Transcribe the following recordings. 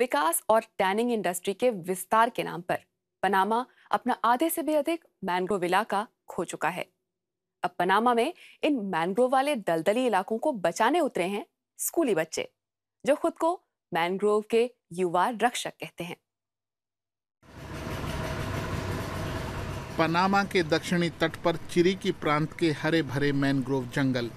विकास और tanning industry के विस्तार के नाम पर पनामा अपना आधे से भी अधिक मैंग्रोव इलाका खो चुका है अब पनामा में इन मैंग्रोव वाले दलदली इलाकों को बचाने उतरे हैं स्कूली बच्चे जो खुद को मैंग्रोव के युवा रक्षक कहते हैं पनामा के दक्षिणी तट पर चिरीकी प्रांत के हरे भरे मैनग्रोव जंगल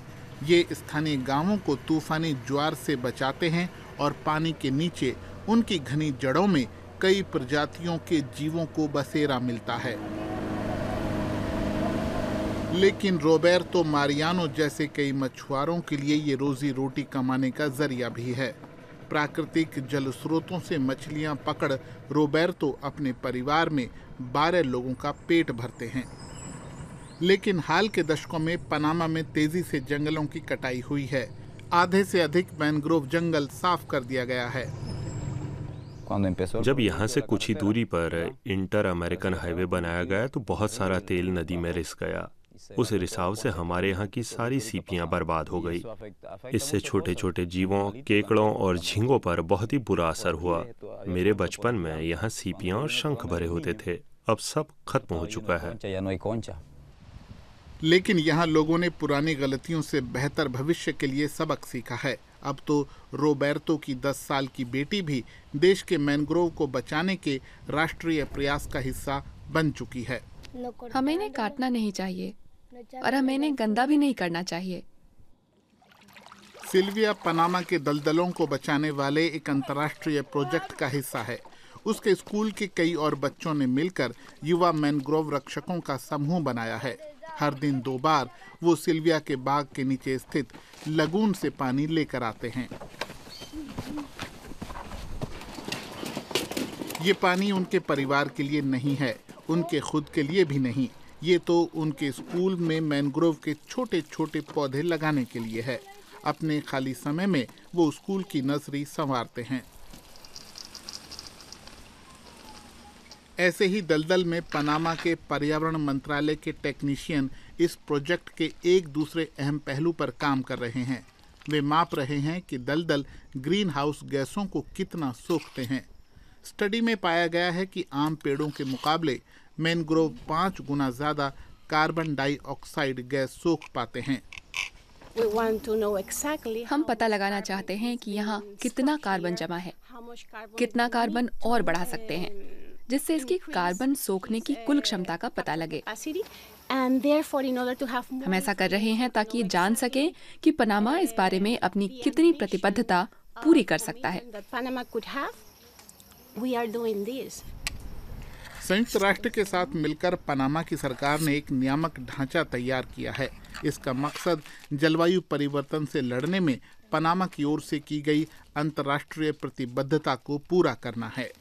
ये स्थानीय गांवों को तूफानी ज्वार से बचाते हैं और पानी के नीचे उनकी घनी जड़ों में कई प्रजातियों के जीवों को बसेरा मिलता है लेकिन रोबेर तो मारियानो जैसे कई मछुआरों के लिए ये रोजी रोटी कमाने का जरिया भी है प्राकृतिक जल स्रोतों से मछलियां पकड़ तो अपने परिवार में बारह लोगों का पेट भरते हैं लेकिन हाल के दशकों में पनामा में तेजी से जंगलों की कटाई हुई है आधे से अधिक मैनग्रोव जंगल साफ कर दिया गया है जब यहाँ से कुछ ही दूरी पर इंटर अमेरिकन हाईवे बनाया गया तो बहुत सारा तेल नदी में रिस गया उस रिसाव से हमारे यहाँ की सारी सीपियाँ बर्बाद हो गई इससे छोटे छोटे जीवों केकड़ों और झींगों पर बहुत ही बुरा असर हुआ मेरे बचपन में यहाँ सीपियाँ और शंख भरे होते थे अब सब खत्म हो चुका है लेकिन यहाँ लोगों ने पुरानी गलतियों से बेहतर भविष्य के लिए सबक सीखा है अब तो रोबेर्तो की 10 साल की बेटी भी देश के मैनग्रोव को बचाने के राष्ट्रीय प्रयास का हिस्सा बन चुकी है हमें इन्हें काटना नहीं चाहिए और हमें इन्हें गंदा भी नहीं करना चाहिए सिल्विया पनामा के दलदलों को बचाने वाले एक अंतर्राष्ट्रीय प्रोजेक्ट का हिस्सा है उसके स्कूल के कई और बच्चों ने मिलकर युवा मैनग्रोव रक्षकों का समूह बनाया है हर दिन दो बार वो सिल्विया के बाग के नीचे स्थित लगून से पानी लेकर आते हैं ये पानी उनके परिवार के लिए नहीं है उनके खुद के लिए भी नहीं ये तो उनके स्कूल में मैनग्रोव के छोटे छोटे पौधे लगाने के लिए है अपने खाली समय में वो स्कूल की नर्सरी संवारते हैं ऐसे ही दलदल में पनामा के पर्यावरण मंत्रालय के टेक्नीशियन इस प्रोजेक्ट के एक दूसरे अहम पहलू पर काम कर रहे हैं वे माप रहे हैं कि दलदल ग्रीन हाउस गैसों को कितना सोखते हैं स्टडी में पाया गया है कि आम पेड़ों के मुकाबले मैनग्रोव पाँच गुना ज़्यादा कार्बन डाइऑक्साइड गैस सोख पाते हैं हम पता लगाना चाहते हैं कि यहाँ कितना कार्बन जमा है कितना कार्बन और बढ़ा सकते हैं जिससे इसकी कार्बन सोखने की कुल क्षमता का पता लगे हम ऐसा कर रहे हैं ताकि जान सके कि पनामा इस बारे में अपनी कितनी प्रतिबद्धता पूरी कर सकता है संयुक्त राष्ट्र के साथ मिलकर पनामा की सरकार ने एक नियामक ढांचा तैयार किया है इसका मकसद जलवायु परिवर्तन से लड़ने में पनामा की ओर से की गई अंतर्राष्ट्रीय प्रतिबद्धता को पूरा करना है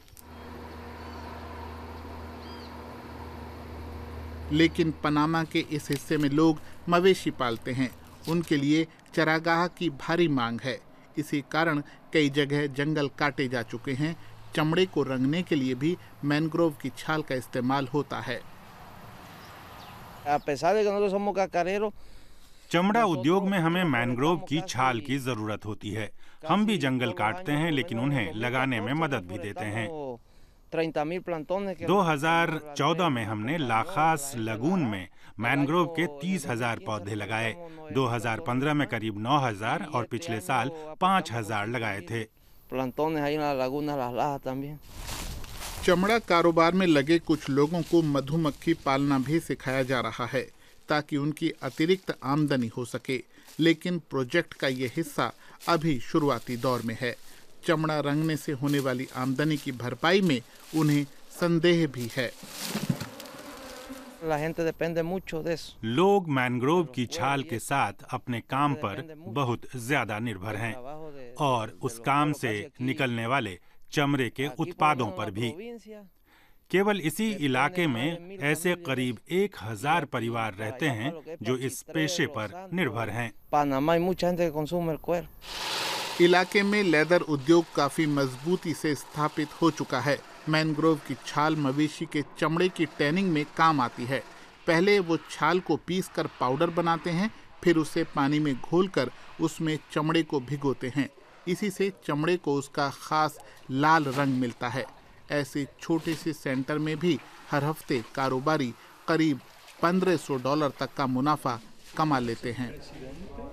लेकिन पनामा के इस हिस्से में लोग मवेशी पालते हैं उनके लिए चरागाह की भारी मांग है इसी कारण कई जगह जंगल काटे जा चुके हैं चमड़े को रंगने के लिए भी मैनग्रोव की छाल का इस्तेमाल होता है तो चमड़ा उद्योग में हमें मैनग्रोव की छाल की जरूरत होती है हम भी जंगल काटते हैं लेकिन उन्हें लगाने में मदद भी देते हैं 2014 में हमने लाखास लगून में मैनग्रोव के तीस हजार पौधे लगाए 2015 में करीब 9000 और पिछले साल 5000 लगाए थे चमड़ा कारोबार में लगे कुछ लोगों को मधुमक्खी पालना भी सिखाया जा रहा है ताकि उनकी अतिरिक्त आमदनी हो सके लेकिन प्रोजेक्ट का ये हिस्सा अभी शुरुआती दौर में है चमड़ा रंगने से होने वाली आमदनी की भरपाई में उन्हें संदेह भी है लोग मैनग्रोव की छाल के साथ अपने काम पर बहुत ज्यादा निर्भर हैं और उस काम से निकलने वाले चमड़े के उत्पादों पर भी केवल इसी इलाके में ऐसे करीब एक हजार परिवार रहते हैं जो इस पेशे पर निर्भर हैं। इलाके में लेदर उद्योग काफी मजबूती से स्थापित हो चुका है मैनग्रोव की छाल मवेशी के चमड़े की टैनिंग में काम आती है पहले वो छाल को पीस कर पाउडर बनाते हैं फिर उसे पानी में घोलकर उसमें चमड़े को भिगोते हैं इसी से चमड़े को उसका खास लाल रंग मिलता है ऐसे छोटे से सेंटर में भी हर हफ्ते कारोबारी करीब 1500 डॉलर तक का मुनाफा कमा लेते हैं